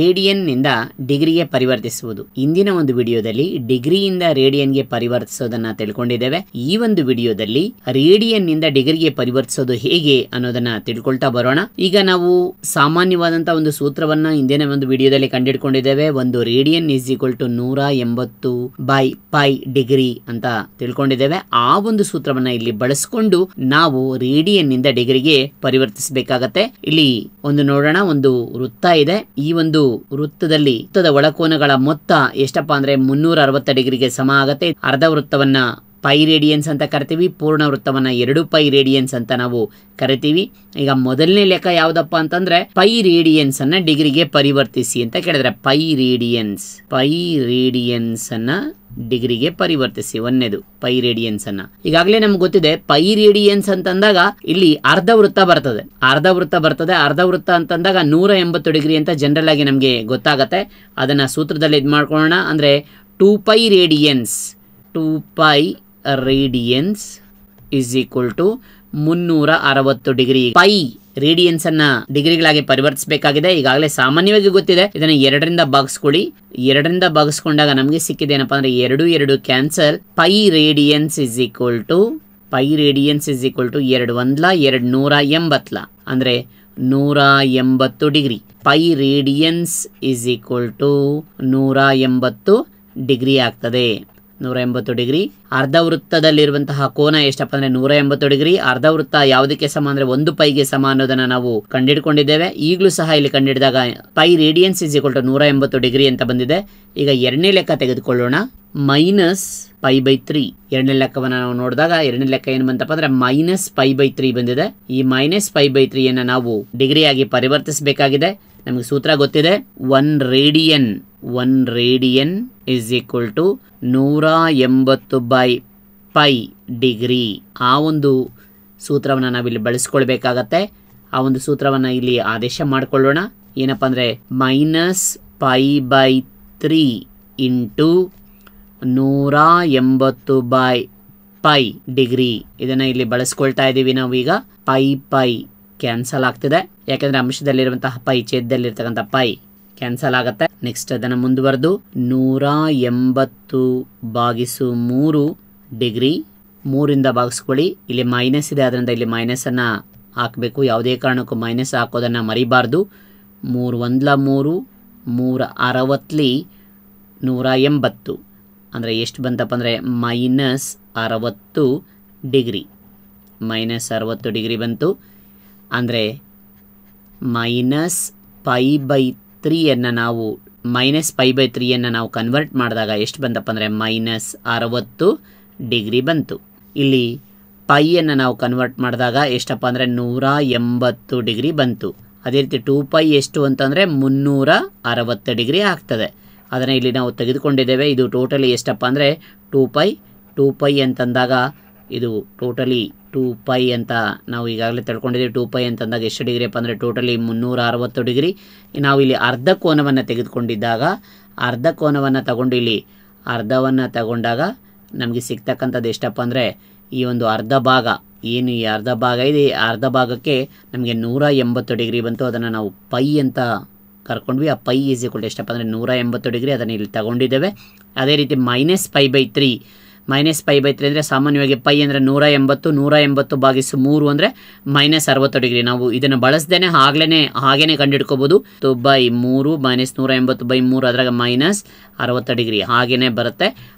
ರೇಡಿಯನ್ನಿಂದ ಡಿಗ್ರಿಗೆ ಪರಿವರ್ತಿಸುವುದು ಇಂದಿನ ಒಂದು ವಿಡಿಯೋದಲ್ಲಿ ಡಿಗ್ರಿಯಿಂದ ರೇಡಿಯನ್ಗೆ ಪರಿವರ್ತಿಸೋದನ್ನ ತಿಳ್ಕೊಂಡಿದ್ದೇವೆ ಈ ಒಂದು ವಿಡಿಯೋದಲ್ಲಿ ರೇಡಿಯನ್ ನಿಂದ ಡಿಗ್ರಿಗೆ ಪರಿವರ್ತಿಸೋದು ಹೇಗೆ ಅನ್ನೋದನ್ನ ತಿಳ್ಕೊಳ್ತಾ ಬರೋಣ ಈಗ ನಾವು ಸಾಮಾನ್ಯವಾದಂತಹ ಒಂದು ಸೂತ್ರವನ್ನ ಇಂದಿನ ಒಂದು ವಿಡಿಯೋದಲ್ಲಿ ಕಂಡಿಡ್ಕೊಂಡಿದ್ದೇವೆ ಒಂದು ರೇಡಿಯನ್ ಇಸ್ ಈಕ್ವಲ್ ಟು ನೂರ ಎಂಬತ್ತು ಬೈ ಪೈ ಡಿಗ್ರಿ ಅಂತ ತಿಳ್ಕೊಂಡಿದ್ದೇವೆ ಆ ಒಂದು ಸೂತ್ರವನ್ನ ಇಲ್ಲಿ ಬಳಸಿಕೊಂಡು ನಾವು ರೇಡಿಯನ್ ನಿಂದ ಡಿಗ್ರಿಗೆ ಪರಿವರ್ತಿಸಬೇಕಾಗತ್ತೆ ಇಲ್ಲಿ ಒಂದು ನೋಡೋಣ ಒಂದು ವೃತ್ತ ಇದೆ ಈ ಒಂದು ಒಂದು ವೃತ್ತದಲ್ಲಿ ವೃತ್ತದ ಒಳಕೋನಗಳ ಮೊತ್ತ ಎಷ್ಟಪ್ಪ ಅಂದ್ರೆ ಮುನ್ನೂರ ಅರವತ್ತ ಡಿಗ್ರಿಗೆ ಸಮ ಆಗತ್ತೆ ಅರ್ಧ ವೃತ್ತವನ್ನ ಪೈ ರೇಡಿಯನ್ಸ್ ಅಂತ ಕರಿತೀವಿ ಪೂರ್ಣ ವೃತ್ತವನ್ನು ಎರಡು ಪೈ ರೇಡಿಯನ್ಸ್ ಅಂತ ನಾವು ಕರಿತೀವಿ ಈಗ ಮೊದಲನೇ ಲೆಕ್ಕ ಯಾವುದಪ್ಪ ಅಂತಂದ್ರೆ ಪೈ ರೇಡಿಯನ್ಸ್ ಅನ್ನ ಡಿಗ್ರಿಗೆ ಪರಿವರ್ತಿಸಿ ಅಂತ ಕೇಳಿದ್ರೆ ಪೈ ರೇಡಿಯನ್ಸ್ ಪೈ ರೇಡಿಯನ್ಸ್ ಅನ್ನ ಡಿಗ್ರಿಗೆ ಪರಿವರ್ತಿಸಿ ಒಂದೇದು ಪೈ ರೇಡಿಯನ್ಸ್ ಅನ್ನ ಈಗಾಗಲೇ ನಮ್ಗೆ ಗೊತ್ತಿದೆ ಪೈ ರೇಡಿಯನ್ಸ್ ಅಂತಂದಾಗ ಇಲ್ಲಿ ಅರ್ಧ ವೃತ್ತ ಬರ್ತದೆ ಅರ್ಧ ವೃತ್ತ ಬರ್ತದೆ ಅರ್ಧ ವೃತ್ತ ಅಂತಂದಾಗ ನೂರ ಎಂಬತ್ತು ಡಿಗ್ರಿ ಅಂತ ಜನರಲ್ ಆಗಿ ನಮಗೆ ಗೊತ್ತಾಗತ್ತೆ ಅದನ್ನ ಸೂತ್ರದಲ್ಲಿ ಇದು ಮಾಡ್ಕೊಳ್ಳೋಣ ಅಂದ್ರೆ two pi radians two pi radians is equal to ಮುನ್ನೂರ ಅರವತ್ತು ಡಿಗ್ರಿ ಪೈ ರೇಡಿಯನ್ಸ್ ಅನ್ನ ಡಿಗ್ರಿಗಳಾಗಿ ಪರಿವರ್ತಿಸಬೇಕಾಗಿದೆ ಈಗಾಗಲೇ ಸಾಮಾನ್ಯವಾಗಿ ಗೊತ್ತಿದೆ ಇದನ್ನ ಎರಡರಿಂದ ಬಾಗಿಸ್ಕೊಳ್ಳಿ ಎರಡರಿಂದ ಬಾಗಿಸ್ಕೊಂಡಾಗ ನಮಗೆ ಸಿಕ್ಕಿದೆ ಏನಪ್ಪಾ ಅಂದ್ರೆ ಎರಡು ಎರಡು cancel pi radians is equal to pi radians is equal to ಎರಡು ಒಂದ್ಲ ಎರಡು ನೂರ ಎಂಬತ್ಲ ಅಂದ್ರೆ ನೂರ ಎಂಬತ್ತು degree pi radians is equal to ನೂರ ಎಂಬತ್ತು ಡಿಗ್ರಿ ಆಗ್ತದೆ ನೂರ ಎಂಬತ್ತು ಡಿಗ್ರಿ ಅರ್ಧ ವೃತ್ತದಲ್ಲಿರುವಂತಹ ಕೋನ ಎಷ್ಟಪ್ಪ ಅಂದ್ರೆ ನೂರ ಎಂಬತ್ತು ಡಿಗ್ರಿ ಅರ್ಧ ವೃತ್ತ ಯಾವುದಕ್ಕೆ ಸಮ ಅಂದರೆ ಒಂದು ಪೈಗೆ ಸಮ ಅನ್ನೋದನ್ನ ನಾವು ಕಂಡಿಡ್ಕೊಂಡಿದ್ದೇವೆ ಈಗಲೂ ಸಹ ಇಲ್ಲಿ ಕಂಡಿಡಿದಾಗ ಪೈ ರೇಡಿಯನ್ಸ್ ಇಸ್ ನೂರ ಎಂಬತ್ತು ಡಿಗ್ರಿ ಅಂತ ಬಂದಿದೆ ಈಗ ಎರಡನೇ ಲೆಕ್ಕ ತೆಗೆದುಕೊಳ್ಳೋಣ ಮೈನಸ್ ಪೈ ಬೈ ತ್ರೀ ಎರಡನೇ ಲೆಕ್ಕವನ್ನು ನಾವು ನೋಡಿದಾಗ ಎರಡನೇ ಲೆಕ್ಕ ಏನು ಬಂತಪ್ಪ ಅಂದ್ರೆ ಮೈನಸ್ ಪೈ ಬೈ ತ್ರೀ ಬಂದಿದೆ ಈ ಮೈನಸ್ ಪೈ ಬೈ ಅನ್ನ ನಾವು ಡಿಗ್ರಿಯಾಗಿ ಪರಿವರ್ತಿಸಬೇಕಾಗಿದೆ ನಮಗೆ ಸೂತ್ರ ಗೊತ್ತಿದೆ one radian one radian is equal to ನೂರ ಎಂಬತ್ತು ಬೈ ಪೈ ಡಿಗ್ರಿ ಆ ಒಂದು ಸೂತ್ರವನ್ನು ನಾವಿಲ್ಲಿ ಬಳಸ್ಕೊಳ್ಬೇಕಾಗತ್ತೆ ಆ ಒಂದು ಸೂತ್ರವನ್ನು ಇಲ್ಲಿ ಆದೇಶ ಮಾಡಿಕೊಳ್ಳೋಣ ಏನಪ್ಪ ಅಂದರೆ minus pi by three into ನೂರ ಎಂಬತ್ತು ಬೈ ಪೈ ಡಿಗ್ರಿ ಇದನ್ನು ಇಲ್ಲಿ ಬಳಸ್ಕೊಳ್ತಾ ಇದ್ದೀವಿ ನಾವು ಈಗ ಪೈ ಪೈ ಕ್ಯಾನ್ಸಲ್ ಆಗ್ತಿದೆ ಯಾಕೆಂದರೆ ಅಂಶದಲ್ಲಿರುವಂತಹ ಪೈ ಛೇದದಲ್ಲಿರ್ತಕ್ಕಂಥ ಪೈ ಕ್ಯಾನ್ಸಲ್ ಆಗುತ್ತೆ ನೆಕ್ಸ್ಟ್ ಅದನ್ನು ಮುಂದುವರೆದು ನೂರ ಎಂಬತ್ತು ಬಾಗಿಸು ಮೂರು ಡಿಗ್ರಿ ಮೂರಿಂದ ಬಾಗಿಸ್ಕೊಳ್ಳಿ ಇಲ್ಲಿ ಮೈನಸ್ ಇದೆ ಅದರಿಂದ ಇಲ್ಲಿ ಮೈನಸನ್ನು ಹಾಕಬೇಕು ಯಾವುದೇ ಕಾರಣಕ್ಕೂ ಮೈನಸ್ ಹಾಕೋದನ್ನು ಮರಿಬಾರ್ದು ಮೂರು ಒಂದ್ಲ ಮೂರು ಮೂರ ಅರವತ್ತಲಿ ನೂರ ಎಂಬತ್ತು ಅಂದರೆ ಎಷ್ಟು ಬಂತಪ್ಪ ಅಂದರೆ ಮೈನಸ್ ಅರವತ್ತು ಡಿಗ್ರಿ ಮೈನಸ್ ಅರವತ್ತು ಡಿಗ್ರಿ ಬಂತು ಅಂದರೆ ಮೈನಸ್ ಪೈ ಬೈ ತ್ರೀಯನ್ನು ನಾವು ಮೈನಸ್ ಪೈ ಬೈ ತ್ರೀಯನ್ನು ನಾವು ಕನ್ವರ್ಟ್ ಮಾಡಿದಾಗ ಎಷ್ಟು ಬಂತಪ್ಪ ಅಂದರೆ ಮೈನಸ್ ಅರವತ್ತು ಡಿಗ್ರಿ ಬಂತು ಇಲ್ಲಿ ಪೈಯನ್ನು ನಾವು ಕನ್ವರ್ಟ್ ಮಾಡಿದಾಗ ಎಷ್ಟಪ್ಪ ಅಂದರೆ ನೂರ ಎಂಬತ್ತು ಡಿಗ್ರಿ ಬಂತು ಅದೇ ರೀತಿ ಟೂ ಪೈ ಎಷ್ಟು ಅಂತಂದರೆ ಮುನ್ನೂರ ಅರವತ್ತು ಡಿಗ್ರಿ ಆಗ್ತದೆ ಅದನ್ನು ಇಲ್ಲಿ ನಾವು ತೆಗೆದುಕೊಂಡಿದ್ದೇವೆ ಇದು ಟೋಟಲಿ ಎಷ್ಟಪ್ಪ ಅಂದರೆ ಟೂ ಪೈ ಟೂ ಪೈ ಅಂತಂದಾಗ ಇದು ಟೋಟಲಿ ಟೂ ಪೈ ಅಂತ ನಾವು ಈಗಾಗಲೇ ತಿಳ್ಕೊಂಡಿದ್ದೀವಿ ಟೂ ಪೈ ಅಂತಂದಾಗ ಎಷ್ಟು ಡಿಗ್ರಿ ಅಪ್ಪ ಅಂದರೆ ಟೋಟಲಿ ಮುನ್ನೂರ ಅರವತ್ತು ಡಿಗ್ರಿ ನಾವು ಇಲ್ಲಿ ಅರ್ಧ ಕೋನವನ್ನು ತೆಗೆದುಕೊಂಡಿದ್ದಾಗ ಅರ್ಧ ಕೋನವನ್ನು ತಗೊಂಡು ಇಲ್ಲಿ ಅರ್ಧವನ್ನು ತಗೊಂಡಾಗ ನಮಗೆ ಸಿಗ್ತಕ್ಕಂಥದ್ದು ಎಷ್ಟಪ್ಪ ಅಂದರೆ ಈ ಒಂದು ಅರ್ಧ ಭಾಗ ಏನು ಈ ಅರ್ಧ ಭಾಗ ಇದೆ ಅರ್ಧ ಭಾಗಕ್ಕೆ ನಮಗೆ ನೂರ ಎಂಬತ್ತು ಡಿಗ್ರಿ ಬಂತು ಅದನ್ನು ನಾವು ಪೈ ಅಂತ ಕರ್ಕೊಂಡ್ವಿ ಆ ಪೈ ಈಸ್ ಎಷ್ಟಪ್ಪ ಅಂದರೆ ನೂರ ಎಂಬತ್ತು ಡಿಗ್ರಿ ಅದನ್ನು ಇಲ್ಲಿ ತಗೊಂಡಿದ್ದೇವೆ ಅದೇ ರೀತಿ minus pi by three minus pi by three ಅಂದರೆ ಸಾಮಾನ್ಯವಾಗಿ ಪೈ ಅಂದರೆ ನೂರ ಎಂಬತ್ತು ನೂರ ಎಂಬತ್ತು ಬಾಗಿಸು ಮೂರು ಅಂದರೆ ಮೈನಸ್ ಅರವತ್ತು ಡಿಗ್ರಿ ನಾವು ಇದನ್ನು ಬಳಸ್ದೇನೆ ಆಗ್ಲೇ ಹಾಗೇನೆ ಕಂಡುಹಿಡ್ಕೋಬೋದು ಬೈ ಮೂರು ಮೈನಸ್ ನೂರ ಎಂಬತ್ತು ಬೈ ಮೂರು ಅದ್ರಾಗ ಮೈನಸ್ ಅರವತ್ತು ಡಿಗ್ರಿ ಹಾಗೇ ಬರುತ್ತೆ